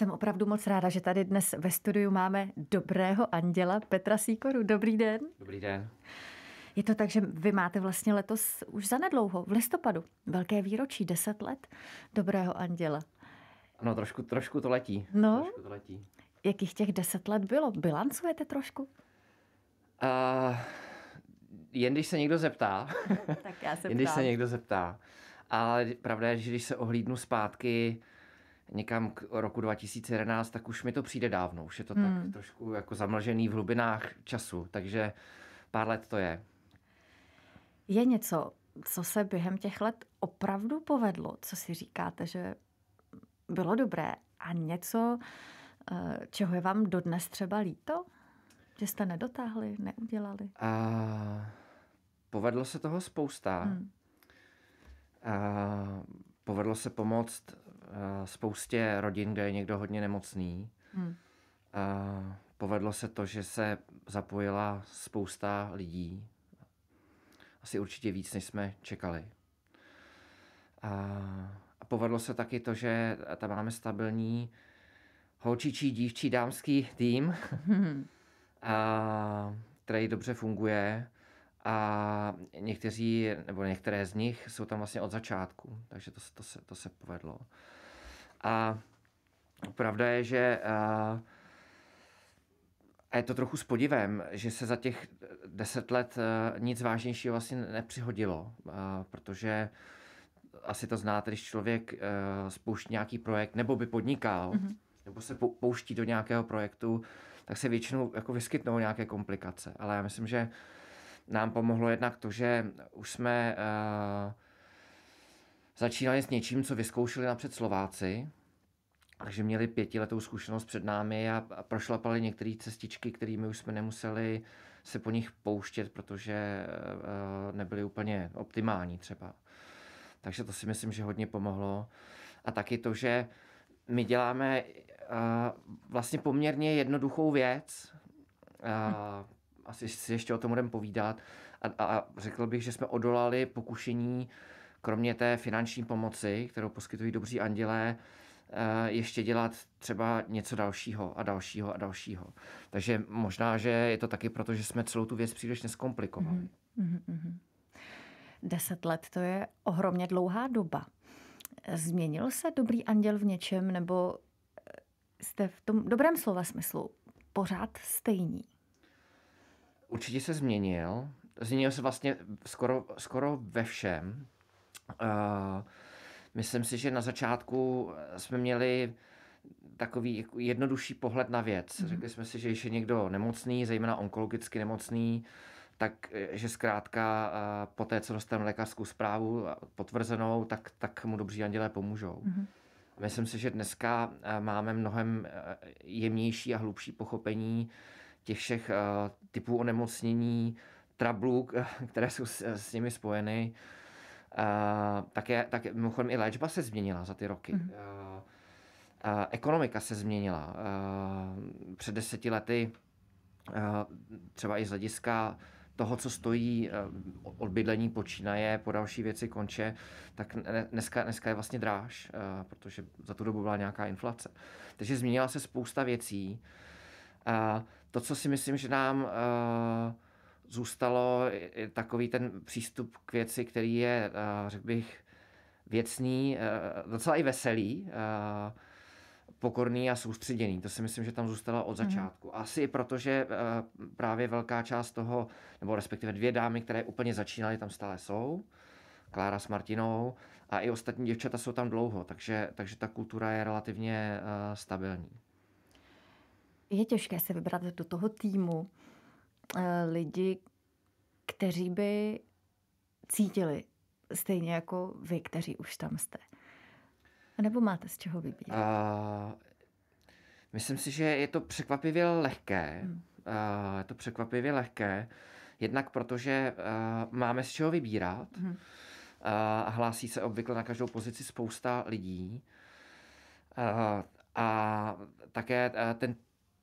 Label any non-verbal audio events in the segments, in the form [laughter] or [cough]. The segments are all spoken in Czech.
Jsem opravdu moc ráda, že tady dnes ve studiu máme dobrého anděla Petra Síkoru. Dobrý den. Dobrý den. Je to tak, že vy máte vlastně letos už zanedlouho, v listopadu, velké výročí, 10 let dobrého anděla. No, trošku, trošku to letí. No, trošku to letí. jakých těch 10 let bylo? Bilancujete trošku? Uh, jen když se někdo zeptá. [laughs] tak já se Jen když se někdo zeptá. Ale pravda je, že když se ohlídnu zpátky, někam k roku 2011, tak už mi to přijde dávno. Už je to hmm. tak trošku jako zamlžený v hlubinách času, takže pár let to je. Je něco, co se během těch let opravdu povedlo, co si říkáte, že bylo dobré a něco, eh, čeho je vám dodnes třeba líto? Že jste nedotáhli, neudělali? A, povedlo se toho spousta. Hmm. A, povedlo se pomoct Eh, spoustě rodin, kde je někdo hodně nemocný. Hmm. A eh, povedlo se to, že se zapojila spousta lidí. Asi určitě víc, než jsme čekali. A, eh, a povedlo se taky to, že tam máme stabilní holčičí, dívčí, dámský tým, hmm. [laughs] a, který dobře funguje. A někteří, nebo některé z nich jsou tam vlastně od začátku, takže to, to, se, to se povedlo. A pravda je, že eh, a je to trochu s podivem, že se za těch deset let eh, nic vážnějšího vlastně nepřihodilo, eh, protože asi to znáte, když člověk spouští nějaký projekt nebo by podnikal, mm-hmm. nebo se pouští do nějakého projektu, tak se většinou jako vyskytnou nějaké komplikace. Ale já myslím, že nám pomohlo jednak to, že už jsme uh, Začínali s něčím, co vyzkoušeli napřed Slováci, takže měli pětiletou zkušenost před námi a prošlapali některé cestičky, kterými už jsme nemuseli se po nich pouštět, protože eh, nebyly úplně optimální třeba. Takže to si myslím, že hodně pomohlo. A taky to, že my děláme eh, vlastně poměrně jednoduchou věc. Asi si ještě o tom budeme povídat. A, řekl bych, že jsme odolali pokušení kromě té finanční pomoci, kterou poskytují dobří andělé, eh, ještě dělat třeba něco dalšího a dalšího a dalšího. Takže možná, že je to taky proto, že jsme celou tu věc příliš neskomplikovali. Mm-hmm, mm-hmm, mm-hmm. Deset let to je ohromně dlouhá doba. Změnil se dobrý anděl v něčem, nebo eh, jste v tom dobrém slova smyslu pořád stejní? Určitě se změnil. Změnil se vlastně skoro, skoro ve všem. Eh, myslím si, že na začátku eh, jsme měli takový jako jednodušší pohled na věc. Mhm. Řekli jsme si, že když je někdo nemocný, zejména onkologicky nemocný, tak eh, že zkrátka po té, co dostaneme lékařskou zprávu potvrzenou, tak, tak mu dobří andělé pomůžou. Mm-hmm. Myslím si, že dneska máme mnohem jemnější a hlubší pochopení těch všech typů onemocnění, trablů, [laughs] které jsou s, s nimi spojeny. Uh, Eh, tak, je, tak mimochodem i léčba se změnila za ty roky. Mm. Ekonomika se změnila. Před deseti lety třeba i z hlediska toho, co stojí od bydlení počínaje, po další věci konče, tak dneska, dneska je vlastně dráž, protože za tu dobu byla nějaká inflace. Takže změnila se spousta věcí. To, co si myslím, že nám zůstalo takový ten přístup k věci, který je, eh, řekl bych, věcný, eh, docela i veselý, eh, pokorný a soustředěný. To si myslím, že tam zůstalo od mhm. začátku. Mm-hmm. Asi protože proto, že právě velká část toho, nebo respektive dvě dámy, které úplně začínaly, tam stále jsou. Klára s Martinou a i ostatní děvčata jsou tam dlouho, takže, takže ta kultura je relativně stabilní. Je těžké se vybrat do toho týmu lidi, kteří by cítili stejně jako vy, kteří už tam jste? A nebo máte z čeho vybírat? Uh, myslím si, že je to překvapivě lehké. Hmm. Uh, je to překvapivě lehké. Jednak protože uh, máme z čeho vybírat. Hmm. Uh, hlásí se obvykle na každou pozici spousta lidí. Uh, a také ten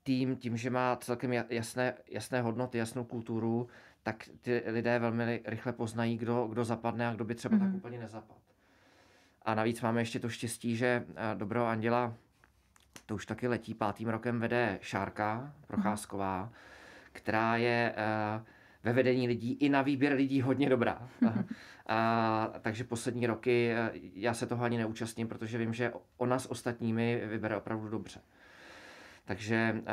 tým, tím, že má celkem jasné, jasné hodnoty, jasnou kulturu, tak ty lidé velmi rychle poznají, kdo, kdo zapadne a kdo by třeba mm-hmm. tak mhm. úplně nezapadl. A navíc máme ještě to štěstí, že eh, Dobro Anděla, to už taky letí, pátým rokem vede Šárka Procházková, mm-hmm. která je eh, ve vedení lidí i na výběr lidí hodně dobrá. Mm-hmm. [laughs] A, takže poslední roky eh, já se toho ani neúčastním, protože vím, že ona s ostatními vybere opravdu dobře. Takže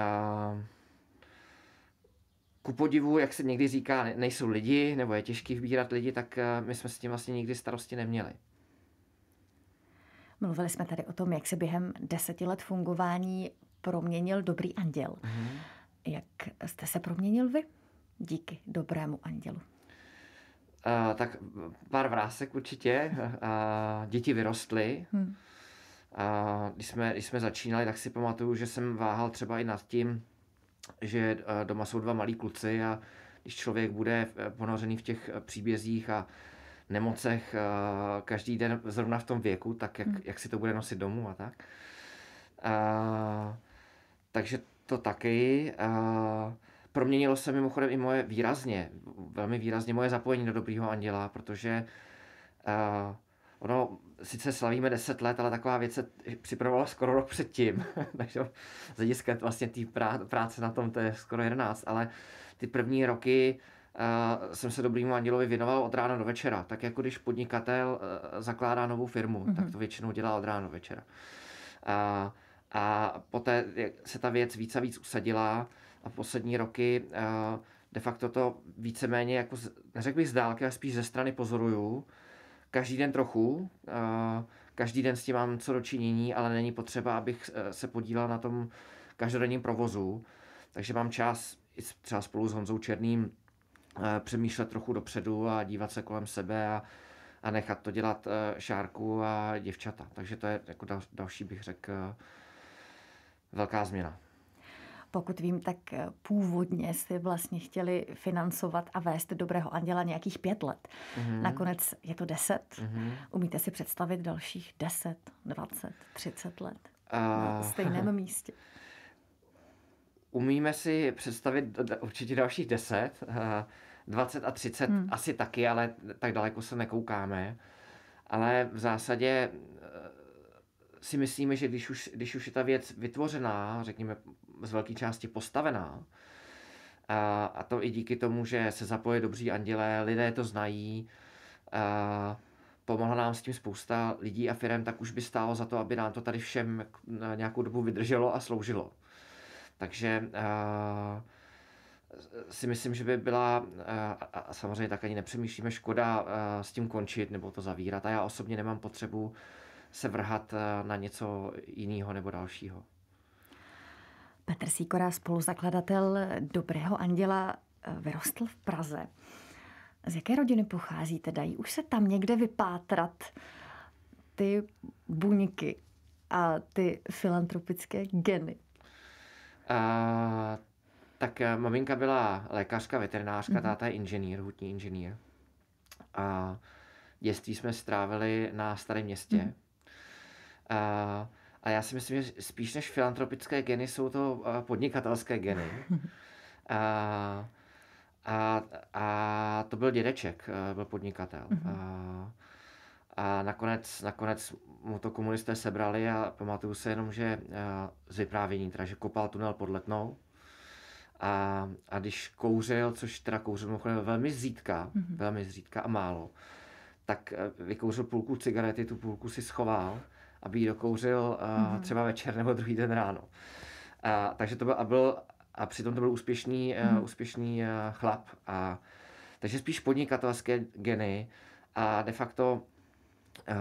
ku podivu, jak se někdy říká, nejsou lidi, nebo je těžký vybírat lidi, tak my jsme s tím vlastně nikdy starosti neměli. Mluvili jsme tady o tom, jak se během deseti let fungování proměnil dobrý anděl. Mm-hmm. Jak jste se proměnil vy díky dobrému andělu? Uh, tak pár vrásek určitě. Uh, děti vyrostly. Hmm a když jsme, když jsme začínali, tak si pamatuju, že jsem váhal třeba i nad tím, že eh, doma jsou dva malí kluci a když člověk bude eh, ponořený v těch eh, příbězích a nemocech každý den zrovna v tom věku, tak jak, hmm. jak si to bude nosit domů a tak. A, takže to taky. A, proměnilo se mimochodem i moje výrazně, velmi výrazně moje zapojení do Dobrýho anděla, protože a, ono sice slavíme 10 let, ale taková věc se připravovala skoro rok předtím, [laughs] takže z hlediska vlastně té práce na tom to je skoro 11, ale ty první roky Uh, jsem se dobrýmu andělovi věnoval od rána do večera. Tak jako když podnikatel uh, zakládá novou firmu, mm-hmm. tak mhm. to většinou dělá od rána do večera. Uh, a poté se ta věc víc a víc usadila a poslední roky uh, de facto to víceméně, jako, neřekl bych z dálky, ale spíš ze strany pozoruju, každý den trochu, každý den s tím mám co dočinění, ale není potřeba, abych e, se podílel na tom každodenním provozu. Takže mám čas třeba spolu s Honzou Černým e, přemýšlet trochu dopředu a dívat se kolem sebe a, a nechat to dělat e, Šárku a děvčata. Takže to je jako další, bych řekl, velká změna. Pokud vím, tak eh, původně si vlastně chtěli financovat a vést Dobrého anděla nějakých pět let. Mm-hmm. Nakonec je to deset. Mm-hmm. Umíte si představit dalších deset, dvacet, třicet let uh... na stejném místě? [laughs] Umíme si představit určitě dalších deset, eh, dvacet a třicet hmm. asi taky, ale tak daleko se nekoukáme. Ale v zásadě eh, si myslíme, že když už, když už je ta věc vytvořená, řekněme z velké části postavená, a, a to i díky tomu, že se zapoje dobří andělé, lidé to znají, a, pomohla nám s tím spousta lidí a firm, tak už by stálo za to, aby nám to tady všem nějakou dobu vydrželo a sloužilo. Takže uh, si myslím, že by byla, uh, a samozřejmě tak ani nepřemýšlíme, škoda uh, s tím končit nebo to zavírat. A já osobně nemám potřebu se vrhat eh, na něco jiného nebo dalšího. Petr Sýkora, spoluzakladatel Dobrého anděla, eh, vyrostl v Praze. Z jaké rodiny pocházíte? Dají už se tam někde vypátrat ty buňky a ty filantropické geny? A, eh, tak maminka byla lékařka, veterinářka, mm-hmm. táta je inženýr, hutní inženýr. A dětství jsme strávili na Starém městě. Mm-hmm. A, a já si myslím, že spíš než filantropické geny jsou to podnikatelské geny. [laughs] A, a, a to byl dědeček, byl podnikatel. Mhm. A, a nakonec, nakonec mu to komunisté sebrali a pamatuju se jenom, že z vyprávění, teda, že kopal tunel pod Letnou a, a když kouřil, což teda kouřil mimochodem velmi zřídka, mm-hmm. velmi zřídka a málo, tak e, vykouřil půlku cigarety, tu půlku si schoval aby ji dokouřil mm-hmm. třeba večer nebo druhý den ráno. A, takže to byl a, byl, a přitom to byl úspěšný, mm-hmm. uh, úspěšný uh, chlap. A, takže spíš podnikatelské geny a de facto uh,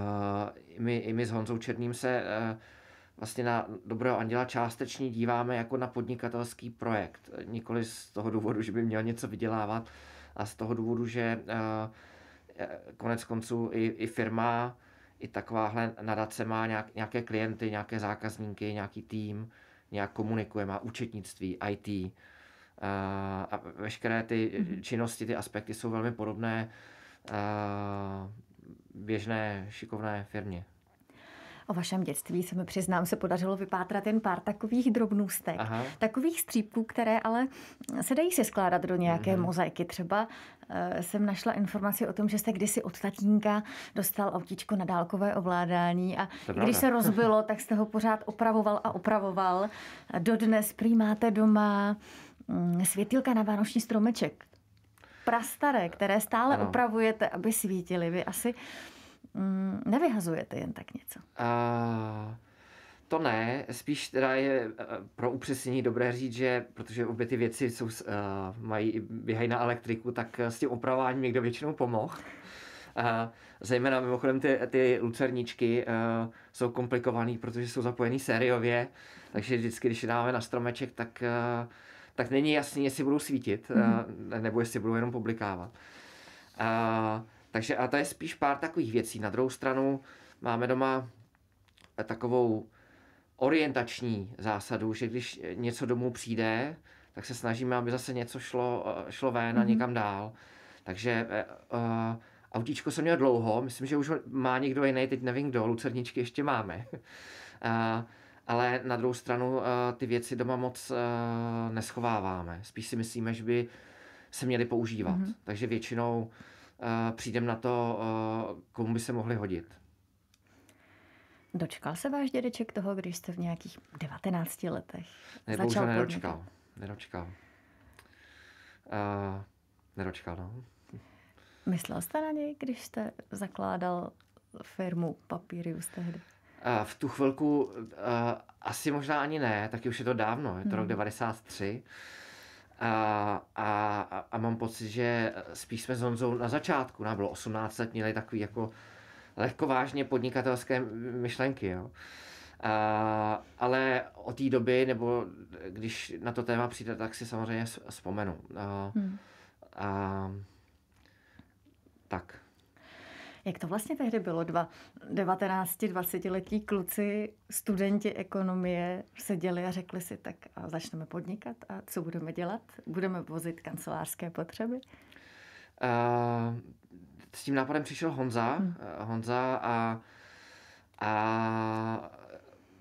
my, i my s Honzou Černým se uh, vlastně na Dobrého anděla částečně díváme jako na podnikatelský projekt. Nikoli z toho důvodu, že by měl něco vydělávat, a z toho důvodu, že uh, konec konců i, i firma i takováhle nadace má nějak, nějaké klienty, nějaké zákazníky, nějaký tým, nějak komunikuje, má účetnictví, IT. A, a veškeré ty mhm. činnosti, ty aspekty jsou velmi podobné běžné šikovné firmě o vašem dětství se mi přiznám, se podařilo vypátrat jen pár takových drobnůstek, Aha. takových střípků, které ale se dají se skládat do nějaké mm-hmm. mozaiky. Třeba e, jsem našla informaci o tom, že jste kdysi od tatínka dostal autíčko na dálkové ovládání a to když se rozbilo, tak jste ho pořád opravoval a opravoval. Dodnes prý máte doma mm, světilka na vánoční stromeček prastaré, které stále ano. opravujete, aby svítily. Vy asi mm, nevyhazujete jen tak něco? A, to ne, spíš teda je eh, pro upřesnění dobré říct, že protože obě ty věci jsou, uh, mají, běhají na elektriku, tak eh, s tím opraváním někdo většinou pomohl. A zejména mimochodem ty, ty lucerničky uh, jsou komplikované, protože jsou zapojený sériově, takže vždycky, když je dáme na stromeček, tak, uh, tak není jasný, jestli budou svítit, mm. uh, nebo jestli budou jenom publikávat. Uh, takže a to je spíš pár takových věcí. Na druhou stranu máme doma takovou orientační zásadu, že když něco domů přijde, tak se snažíme, aby zase něco šlo, šlo ven a mhm. někam dál. Takže uh, autíčko jsem měl dlouho, myslím, že už ho má někdo jiný, teď nevím kdo, lucerničky ještě máme. uh, [laughs] ale na druhou stranu uh, ty věci doma moc uh, neschováváme. Spíš si myslíme, že by se měly používat. Mm-hmm. Takže většinou uh, Eh, přijdem na to, eh, komu by se mohli hodit. Dočkal se váš dědeček toho, když jste v nějakých 19 letech ne, začal nedočkal, podnikat? nedočkal. Uh, nedočkal, no. Myslel jste na něj, když jste zakládal firmu Papírius tehdy? Uh, v tu chvilku uh, asi možná ani ne, taky už je to dávno, je to hmm. rok 93. A, a, a mám pocit, že eh, spíš jsme s Honzou na začátku, nám bylo 18 let, měli takový jako lehko vážně podnikatelské myšlenky. Jo. A, ale o té doby, nebo eh, když na to téma přijde, tak si samozřejmě vzpomenu. A, no. hmm. a, tak. Jak to vlastně tehdy bylo? Dva 19-20 letí kluci, studenti ekonomie seděli a řekli si, tak a začneme podnikat a co budeme dělat? Budeme vozit kancelářské potřeby? Uh, s tím nápadem přišel Honza. Hmm. Honza a, a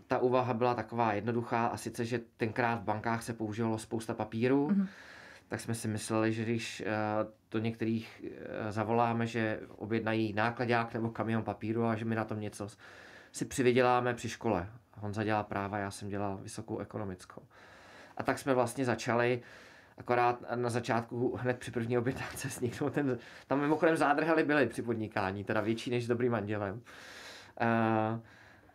ta úvaha byla taková jednoduchá a sice, že tenkrát v bankách se používalo spousta papíru, hmm tak jsme si mysleli, že když eh, to některých eh, zavoláme, že objednají nákladák nebo kamion papíru a že my na tom něco si přivyděláme při škole. Honza dělá práva, já jsem dělal vysokou ekonomickou. A tak jsme vlastně začali, akorát na začátku hned při první objednávce vzniknul ten, tam mimochodem zádrhely byly při podnikání, teda větší než s dobrým manželem. A,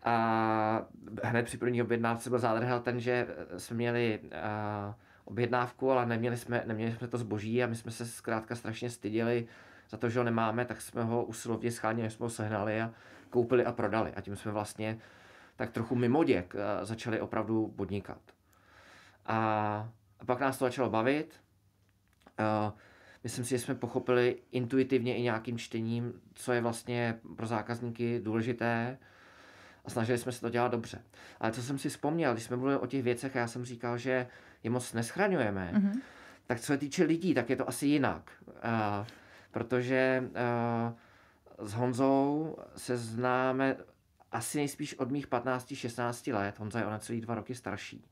eh, a hned při první objednávce byl zádrhel ten, že jsme měli a, objednávku, ale neměli jsme, neměli jsme to zboží a my jsme se zkrátka strašně styděli za to, že ho nemáme, tak jsme ho usilovně scháněli, jsme ho sehnali a koupili a prodali. A tím jsme vlastně tak trochu mimo děk eh, začali opravdu podnikat. A, a pak nás to začalo bavit. Eh, myslím si, že jsme pochopili intuitivně i nějakým čtením, co je vlastně pro zákazníky důležité a snažili jsme se to dělat dobře. Ale co jsem si vzpomněl, když jsme mluvili o těch věcech, já jsem říkal, že uh, je moc neschraňujeme. Mm-hmm. Tak co se týče lidí, tak je to asi jinak. Uh, protože uh, s Honzou se známe asi nejspíš od mých 15-16 let. Honza je o necelý dva roky starší.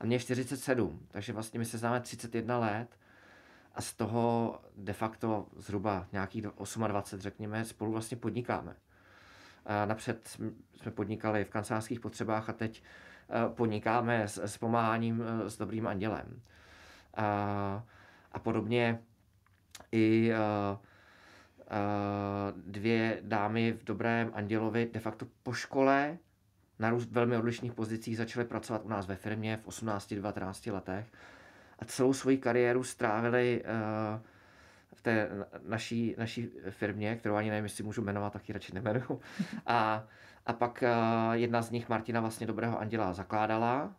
A mě je 47, takže vlastně my se známe 31 let a z toho de facto zhruba nějakých 28, řekněme, spolu vlastně podnikáme. A eh, napřed jsme podnikali v kancelářských potřebách a teď Eh, podnikáme s, s pomáháním eh, s dobrým andělem. A, eh, a podobně i dvě dámy v Dobrém andělovi de facto po škole na růst velmi odlišných pozicích začaly pracovat u nás ve firmě v 18-19 letech a celou svoji kariéru strávili uh, v té naší, naší firmě, kterou ani nevím, jestli můžu jmenovat, taky radši nemenuju. [laughs] A a pak eh, jedna z nich, Martina vlastně Dobrého Anděla, zakládala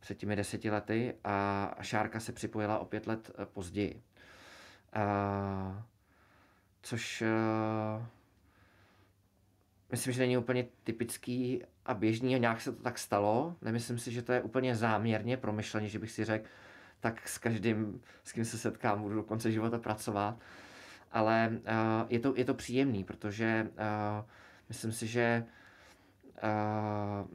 před těmi deseti lety a Šárka se připojila o pět let eh, později. Eh, což myslím, že není úplně typický a běžný a nějak se to tak stalo. Nemyslím si, že to je úplně záměrně promyšlení, že bych si řekl, tak s každým, s kým se setkám, budu do konce života pracovat. Ale uh, je, to, je to příjemný, protože uh, Myslím si, že uh,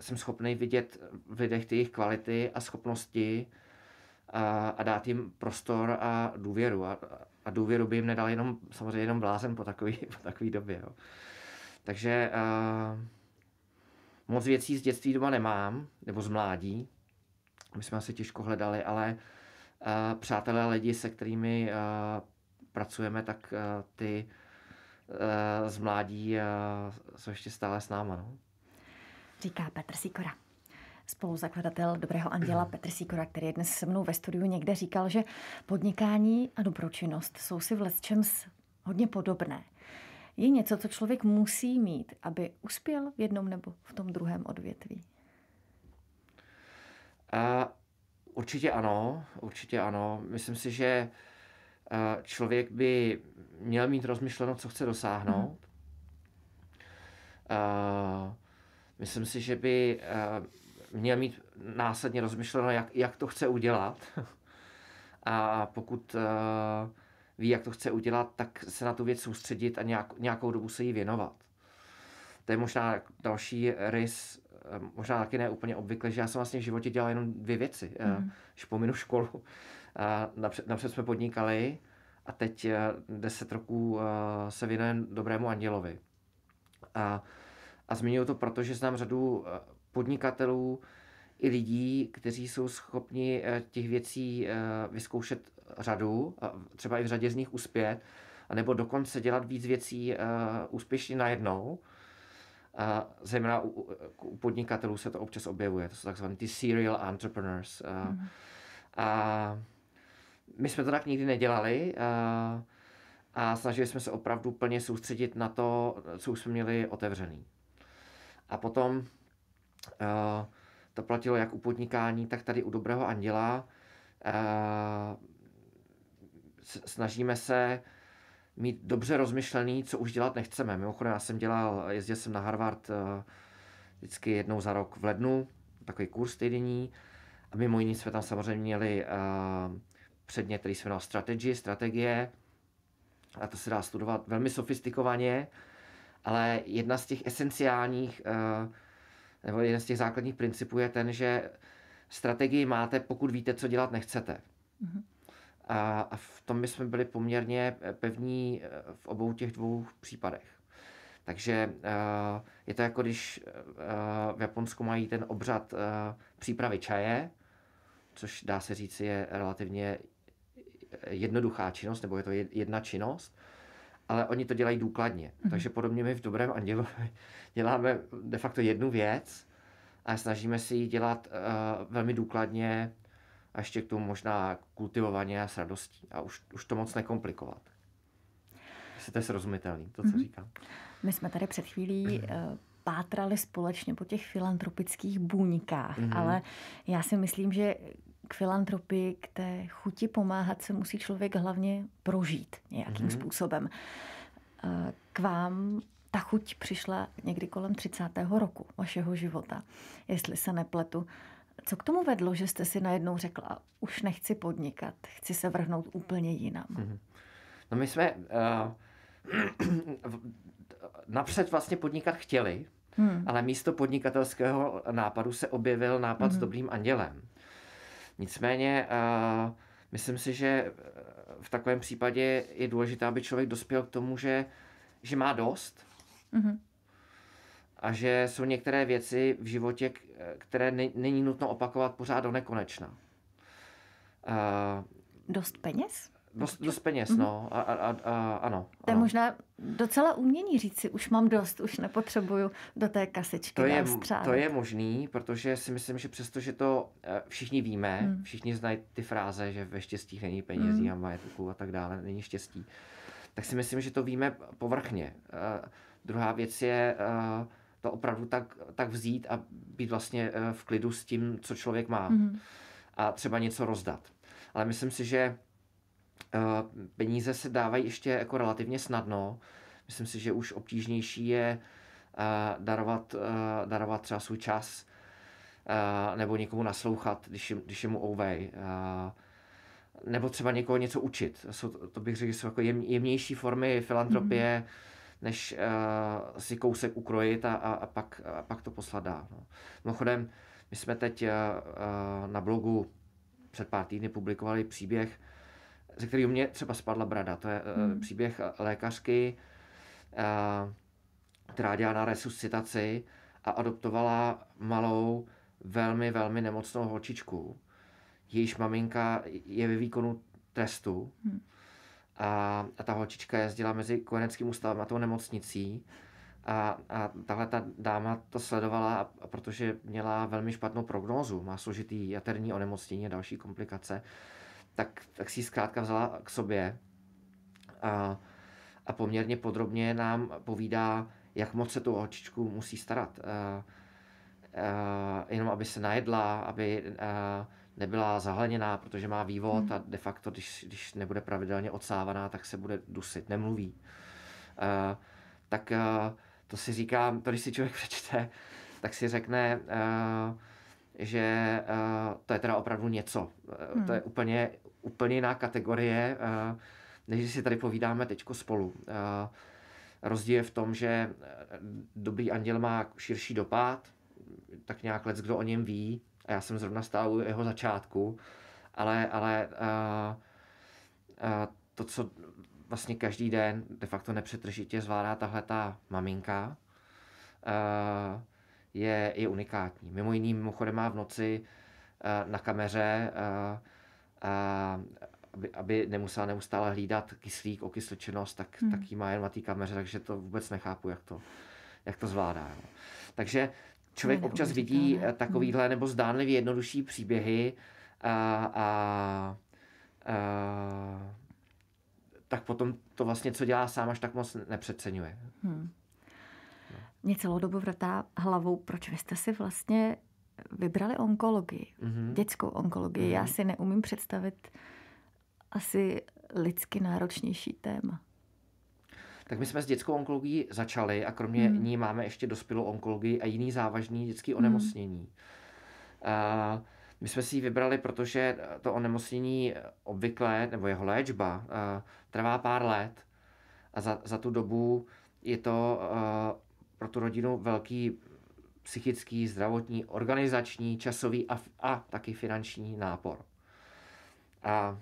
jsem schopný vidět v lidech ty jejich kvality a schopnosti a, eh, a dát jim prostor a důvěru. A, a důvěru by jim nedal jenom, samozřejmě jenom blázen po takový, [laughs] po takový době. Jo. Takže uh, moc věcí z dětství doma nemám, nebo z mládí. My jsme asi těžko hledali, ale uh, přátelé lidi, se kterými uh, pracujeme, tak uh, ty uh, Eh, z mládí a eh, jsou ještě stále s náma. No. Říká Petr Sikora. Spoluzakladatel Dobrého anděla Petr Sikora, který je dnes se mnou ve studiu, někde říkal, že podnikání a dobročinnost jsou si v lesčem hodně podobné. Je něco, co člověk musí mít, aby uspěl v jednom nebo v tom druhém odvětví? Uh, určitě ano, určitě ano. Myslím si, že uh, Eh, člověk by měl mít rozmyšleno, co chce dosáhnout. Mm. Myslím si, že by eh, měl mít následně rozmyšleno, jak, jak to chce udělat. [laughs] A pokud ví, jak to chce udělat, tak se na tu věc soustředit a nějak, nějakou dobu se jí věnovat. To je možná další rys, možná taky ne úplně obvykle, že já jsem vlastně v životě dělal jenom dvě věci, mm. když pominu školu napřed, napřed jsme podnikali a teď eh, deset roků eh, se věnujeme dobrému andělovi. A, a zmiňuji to proto, že znám řadu eh, podnikatelů i lidí, kteří jsou schopni těch věcí vyzkoušet řadu, třeba i v řadě z nich uspět, nebo dokonce dělat víc věcí úspěšně najednou. A zejména u, u podnikatelů se to občas objevuje. To jsou takzvané ty serial entrepreneurs. Mm. A, a my jsme to tak nikdy nedělali eh, a snažili jsme se opravdu plně soustředit na to, co už jsme měli otevřený. A potom eh, to platilo jak u podnikání, tak tady u Dobrého anděla. Eh, snažíme se mít dobře rozmyšlený, co už dělat nechceme. Mimochodem, já jsem dělal, jezdil jsem na Harvard vždycky jednou za rok v lednu, takový kurz týdenní. A mimo jiný jsme tam samozřejmě měli uh, předmět, který se jmenoval Strategy, strategie, a to se dá studovat velmi sofistikovaně, ale jedna z těch esenciálních, eh, nebo jeden z těch základních principů je ten, že strategii máte, pokud víte, co dělat nechcete. Mm-hmm. A, a v tom my jsme byli poměrně pevní eh, v obou těch dvou případech. Takže eh, je to jako když v Japonsku mají ten obřad přípravy čaje, což dá se říct je relativně jednoduchá činnost, nebo je to jedna činnost, ale oni to dělají důkladně. Mm-hmm. Takže podobně my v Dobrém andělu [laughs] děláme de facto jednu věc a snažíme si ji dělat uh, velmi důkladně a ještě k tomu možná kultivovaně a s radostí a už, už to moc nekomplikovat. Jestli to je srozumitelný, to, co mm-hmm. říkám. My jsme tady před chvílí mm-hmm. [clears throat] pátrali společně po těch filantropických bůňkách, mm-hmm. ale já si myslím, že k filantropii, k té chuti pomáhat se musí člověk hlavně prožít nějakým mm-hmm. způsobem. K vám ta chuť přišla někdy kolem 30. roku vašeho života, jestli se nepletu. Co k tomu vedlo, že jste si najednou řekla, už nechci podnikat, chci se vrhnout úplně jinam? Mm-hmm. No my jsme uh, [clears throat] napřed vlastně podnikat chtěli, Hmm. Ale místo podnikatelského nápadu se objevil nápad hmm. s dobrým andělem. Nicméně uh, myslím si, že eh, v takovém případě je důležité, aby člověk dospěl k tomu, že, že má dost mm-hmm. a že jsou některé věci v životě, eh, které není nutno opakovat pořád do nekonečna. Uh, dost peněz? Dost, dost peněz, mm-hmm. no. A, a, a, a, ano. To je ano. možná docela umění říct si, už mám dost, už nepotřebuju do té kasečky to je, To je možný, protože si myslím, že přesto, že to eh, všichni víme, mm. všichni znají ty fráze, že ve štěstí není penězí mm. a majetku a tak dále, není štěstí, tak si myslím, že to víme povrchně. Uh, druhá věc je... Uh, to opravdu tak, tak vzít a být vlastně v klidu s tím, co člověk má. Mm. A třeba něco rozdat. Ale myslím si, že Eh, peníze se dávají ještě jako relativně snadno. Myslím si, že už obtížnější je eh, darovat, eh, darovat třeba svůj čas nebo někomu naslouchat, když, je, když je mu ouvej. Nebo třeba někoho něco učit. Jsou, to bych řekl, že jsou jako jemnější formy filantropie, mm-hmm. než si kousek ukrojit a, a, a, pak, a pak to poslat dál. No. Mimochodem, my jsme teď na blogu před pár týdny publikovali příběh, ze kterého mě třeba spadla brada. To je eh, hmm. příběh lékařky, eh, která dělá na resuscitaci a adoptovala malou, velmi, velmi nemocnou holčičku. Jejíž maminka je ve výkonu trestu hmm. a, a ta holčička jezdila mezi kojeneckým ústavem a tou nemocnicí a, a tahle ta dáma to sledovala, protože měla velmi špatnou prognózu, má složitý jaterní onemocnění a další komplikace, tak, tak si ji zkrátka vzala k sobě a, a poměrně podrobně nám povídá, jak moc se tu holčičku musí starat. A, a, jenom aby se najedla, aby a, nebyla zahleněná, protože má vývod hmm. a de facto, když, když nebude pravidelně odsávaná, tak se bude dusit, nemluví. A, tak a, to si říkám, to když si člověk [laughs] přečte, tak si řekne, a, že uh, to je teda opravdu něco. Hmm. To je mhm. úplně úplně jiná kategorie, eh, než si tady povídáme teď spolu. Eh, rozdíl je v tom, že eh, Dobrý anděl má širší dopad, tak nějak lec, kdo o něm ví, a já jsem zrovna stál u jeho začátku, ale, ale to, co vlastně každý den de facto nepřetržitě zvládá tahle ta maminka, je, je unikátní. Mimo jiným mimochodem má v noci na kameře a aby, aby nemusela neustále hlídat kyslík, okysličenost, tak, hmm. tak jí má jen na té kameře, takže to vůbec nechápu, jak to, jak to zvládá. Jo. No. Takže člověk ne, no, občas vidí ne. Eh, takovýhle hmm. nebo zdánlivě jednodušší příběhy a, a, a tak potom to vlastně, co dělá sám, až tak moc nepřeceňuje. Hmm. No. Mě celou dobu vrtá hlavou, proč vy jste si vlastně vybrali onkologii, mm-hmm. dětskou onkologii. Mm-hmm. Já si neumím představit asi lidsky náročnější téma. Tak my jsme s dětskou onkologií začali a kromě mm. ní máme ještě dospělou onkologii a jiný závažný dětský mhm. onemocnění. Mm. Uh, my jsme si ji vybrali, protože to onemocnění obvykle, nebo jeho léčba, uh, trvá pár let a za, za tu dobu je to uh, pro tu rodinu velký psychický, zdravotní, organizační, časový a, a taky finanční nápor. A,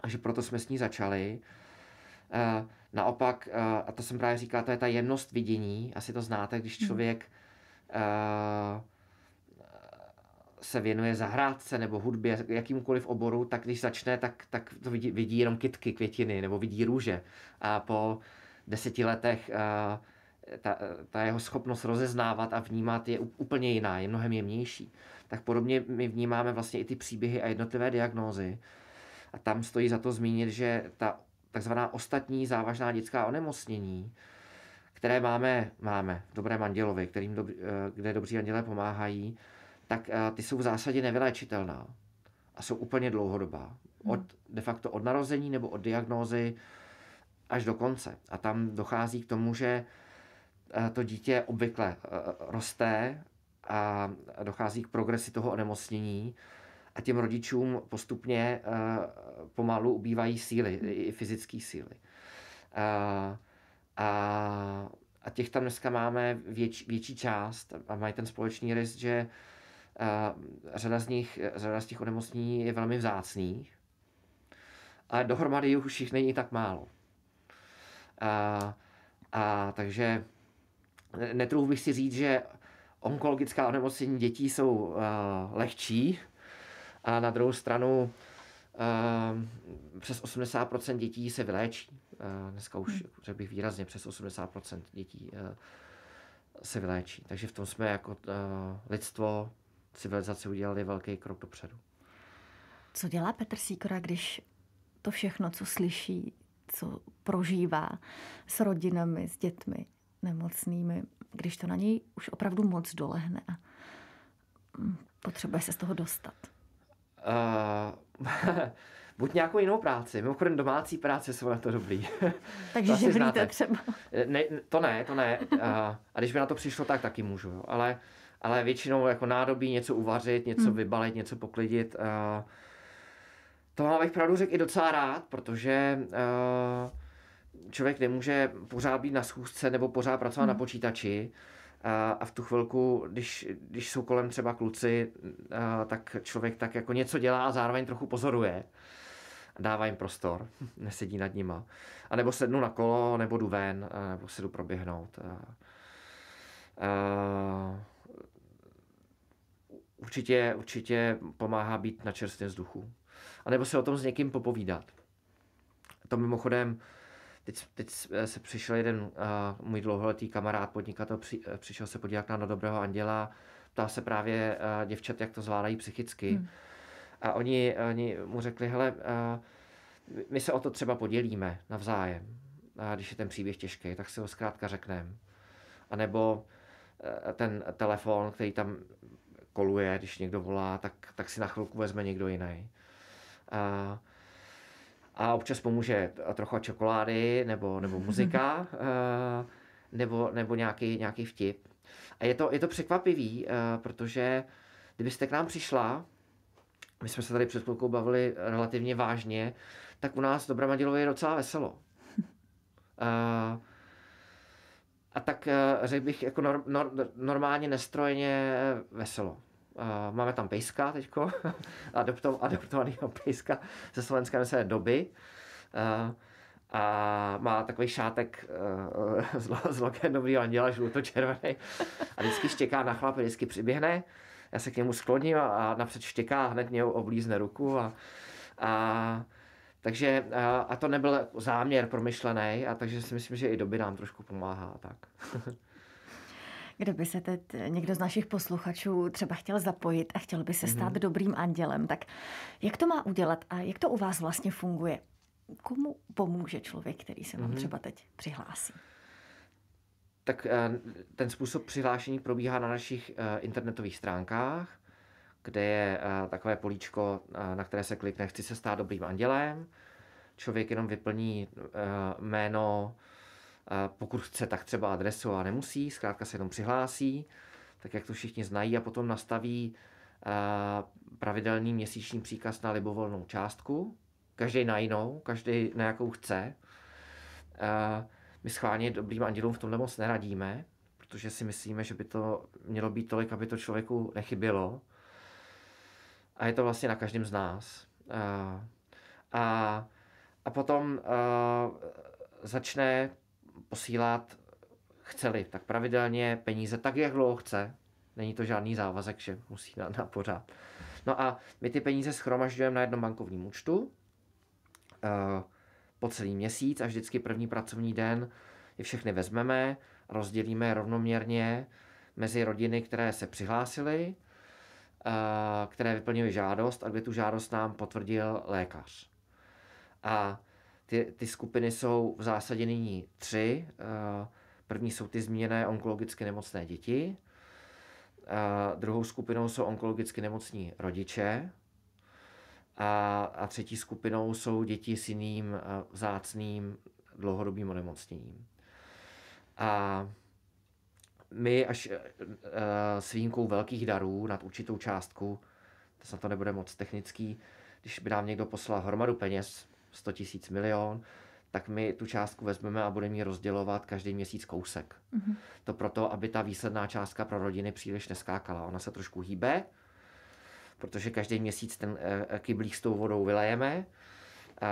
a že proto jsme s ní začali. E, naopak, e, a to jsem právě říkal, to je ta jednost vidění, asi to znáte, když hmm. člověk e, se věnuje zahrádce nebo hudbě, jakýmkoliv oboru, tak když začne, tak, tak to vidí, vidí jenom kytky, květiny nebo vidí růže. A po deseti letech uh, ta, ta jeho schopnost rozeznávat a vnímat je úplně jiná, je mnohem jemnější. Tak podobně my vnímáme vlastně i ty příběhy a jednotlivé diagnózy. A tam stojí za to zmínit, že ta takzvaná ostatní závažná dětská onemocnění, které máme, máme v Dobrém andělovi, kterým dob, eh, kde dobří andělé pomáhají, tak eh, ty jsou v zásadě nevyléčitelná a jsou úplně dlouhodobá. Hmm. Od, de facto od narození nebo od diagnózy až do konce. A tam dochází k tomu, že Eh, to dítě obvykle eh, roste a dochází k progresi toho onemocnění a těm rodičům postupně eh, pomalu ubývají síly, i fyzické síly. A, a, a těch tam dneska máme věč, větší část a mají ten společný rys, že řada z nich, řada z těch onemocnění je velmi vzácných, ale dohromady už jich není tak málo. A, a takže netrův bych si říct, že onkologická onemocnění dětí jsou uh, lehčí a na druhou stranu uh, přes 80% dětí se vyléčí. Uh, dneska už, hmm. řekl bych výrazně, přes 80% dětí uh, se vyléčí. Takže v tom jsme jako uh, lidstvo, civilizace udělali velký krok dopředu. Co dělá Petr Sýkora, když to všechno, co slyší, co prožívá s rodinami, s dětmi, nemocnými, když to na něj už opravdu moc dolehne a mm, potřebuje se z toho dostat? Uh, [laughs] buď nějakou jinou práci. Mimochodem domácí práce jsou na to dobrý. [laughs] Takže živlíte třeba. Eh, ne, to ne, to ne. Uh, a když by na to přišlo, tak taky můžu. Jo. Ale, ale většinou jako nádobí něco uvařit, něco hmm. vybalit, něco poklidit. Uh, to mám, abych pravdu řekl, i docela rád, protože uh, člověk nemůže pořád být na schůzce nebo pořád pracovat hmm. na počítači, a, a v tu chvilku, když, když jsou kolem třeba kluci, a, tak člověk tak jako něco dělá a zároveň trochu pozoruje. Dává jim prostor, [laughs] nesedí nad nima. A nebo sednu na kolo, nebo jdu ven, a nebo se jdu proběhnout. A, a, určitě, určitě pomáhá být na čerstvém vzduchu. A nebo se o tom s někým popovídat. To mimochodem Teď, teď eh, se přišel jeden uh, můj dlouholetý kamarád, podnikatel, při, eh, přišel se podívat na, na Dobrého Anděla, ptá se právě uh, děvčat, jak to zvládají psychicky. Hmm. A oni, oni mu řekli, hele, uh, my se o to třeba podělíme navzájem, a když je ten příběh těžký, tak si ho zkrátka řekneme. A nebo uh, ten telefon, který tam koluje, když někdo volá, tak, tak si na chvilku vezme někdo jiný. Uh, a občas pomůže trocha čokolády nebo, nebo [laughs] muzika eh, nebo, nebo nějaký, nějaký vtip. A je to, je to překvapivý, eh, protože kdybyste k nám přišla, my jsme se tady před chvilkou bavili relativně vážně, tak u nás v Dobromadilově je docela veselo. [laughs] Eh, a tak řekl bych jako norm, normálně nestrojeně veselo. Eh, máme tam pejska teďko, [laughs] Adoptov, adoptovanýho pejska ze slovenské se doby. Eh, a má takový šátek eh, [laughs] z, z logem dobrýho anděla, žluto-červený. A vždycky štěká na chlap, vždycky přiběhne. Já se k němu skloním a, a napřed štěká a hned mě oblízne ruku. A, a takže a to nebyl záměr promyšlený, a takže si myslím, že i doby nám trošku pomáhá. Tak. [laughs] Kdyby se teď eh, někdo z našich posluchačů třeba chtěl zapojit a chtěl by se mhm. stát mm-hmm. dobrým andělem, tak jak to má udělat a jak to u vás vlastně funguje? Komu pomůže člověk, který se vám mm-hmm. třeba teď přihlásí? Tak eh, ten způsob přihlášení probíhá na našich eh, internetových stránkách, kde je takové políčko, na které se klikne Chci se stát dobrým andělem. Člověk jenom vyplní jméno, pokud chce, tak třeba adresu a nemusí, zkrátka se jenom přihlásí, tak jak to všichni znají a potom nastaví pravidelný měsíční příkaz na libovolnou částku, každý na jinou, každý na jakou chce. My schválně dobrým andělům v tomhle moc neradíme, protože si myslíme, že by to mělo být tolik, aby to člověku nechybělo. A je to vlastně na každém z nás. A, a, a potom a, začne posílat chceli tak pravidelně peníze tak, jak dlouho chce. Není to žádný závazek, že musí dát na pořád. No a my ty peníze schromažďujeme na jednom bankovním účtu eh, po celý měsíc a vždycky první pracovní den je všechny vezmeme, rozdělíme rovnoměrně mezi rodiny, které se přihlásily, eh, které vyplnily žádost a kde tu žádost nám potvrdil lékař. A ty, ty skupiny jsou v zásadě nyní tři. Eh, první jsou ty zmíněné onkologicky nemocné děti. Eh, druhou skupinou jsou onkologicky nemocní rodiče. A, a třetí skupinou jsou děti s jiným eh, vzácným dlouhodobým onemocněním. A my až uh, s výjimkou velkých darů nad určitou částku, to snad to nebude moc technický, když by nám někdo poslal hromadu peněz, 100 tisíc milion, tak my tu částku vezmeme a budeme ji rozdělovat každý měsíc kousek. Mm-hmm. To proto, aby ta výsledná částka pro rodiny příliš neskákala. Ona se trošku hýbe, protože každý měsíc ten eh, eh, kyblík s tou vodou vylejeme a,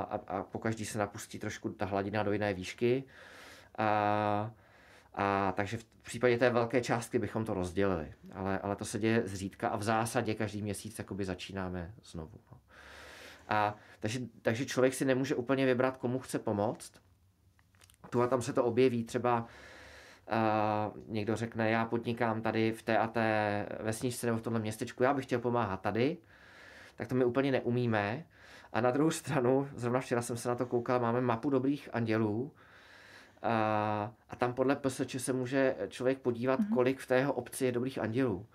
a, a každý se napustí trošku ta hladina do jiné výšky. A, a takže v případě té velké částky bychom to rozdělili, ale, ale to se děje zřídka a v zásadě každý měsíc jakoby začínáme znovu. No. A, takže, takže člověk si nemůže úplně vybrat, komu chce pomoct. Tu a tam se to objeví třeba Uh, někdo řekne, já podnikám tady v té a té vesničce nebo v tomhle městečku, já bych chtěl pomáhat tady, tak to my úplně neumíme. A na druhou stranu, zrovna včera jsem se na to koukal, máme mapu dobrých andělů a, uh, a tam podle PSČ se může člověk podívat, mhm. kolik v té obci je dobrých andělů.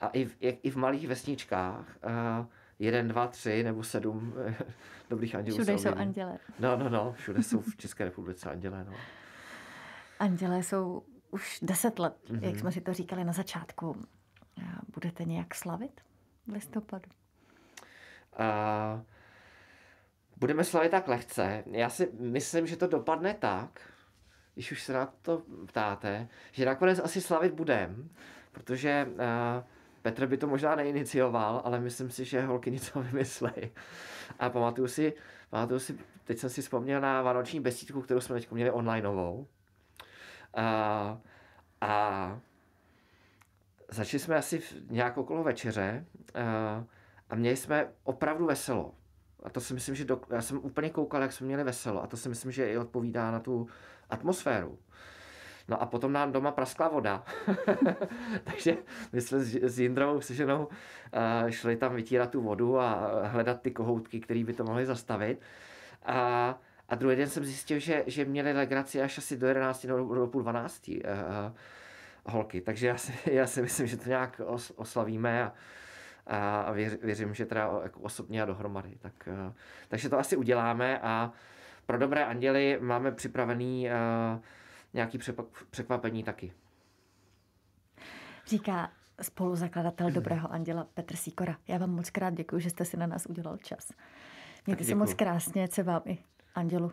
A i v, i v malých vesničkách uh, jeden, dva, tři nebo sedm eh, dobrých andělů. Všude jsou anděle. No, no, no, všude jsou v České republice anděle. No. Anděle jsou už deset let, mm-hmm. jak mhm. jsme si to říkali na začátku. Eh, budete nějak slavit v listopadu? Uh, budeme slavit tak lehce. Já si myslím, že to dopadne tak, když už se na to ptáte, že nakonec asi slavit budem, protože uh, Petr by to možná neinicioval, ale myslím si, že holky něco [laughs] vymyslej. A pamatuju si, pamatuju si, teď jsem si vzpomněl na vánoční besídku, kterou jsme teď měli onlineovou. A, a začali jsme asi nějak okolo večeře a, a měli jsme opravdu veselo. A to si myslím, že do, já jsem úplně koukal, jak jsme měli veselo. A to si myslím, že i odpovídá na tu atmosféru. No a potom nám doma praskla voda. [laughs] Takže my jsme s Jindrou, se ženou, eh, šli tam vytírat tu vodu a hledat ty kohoutky, které by to mohly zastavit. A, a druhý den jsem zjistil, že, že měli legraci až asi do 11 nebo do půl 12 uh, eh, eh, holky. Takže já si, já si myslím, že to nějak os, oslavíme a, a, a věř, věřím, že teda jako osobně a dohromady. Tak, uh, takže to asi uděláme a pro dobré anděly máme připravený uh, nějaký překvapení taky. Říká spoluzakladatel hmm. Dobrého anděla Petr Sikora. Já vám moc krát děkuji, že jste si na nás udělal čas. Mějte se moc krásně, se vám i andělu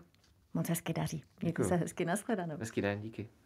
moc hezky daří. Mějte děkuju. se hezky, nashledanou. Hezký den, díky.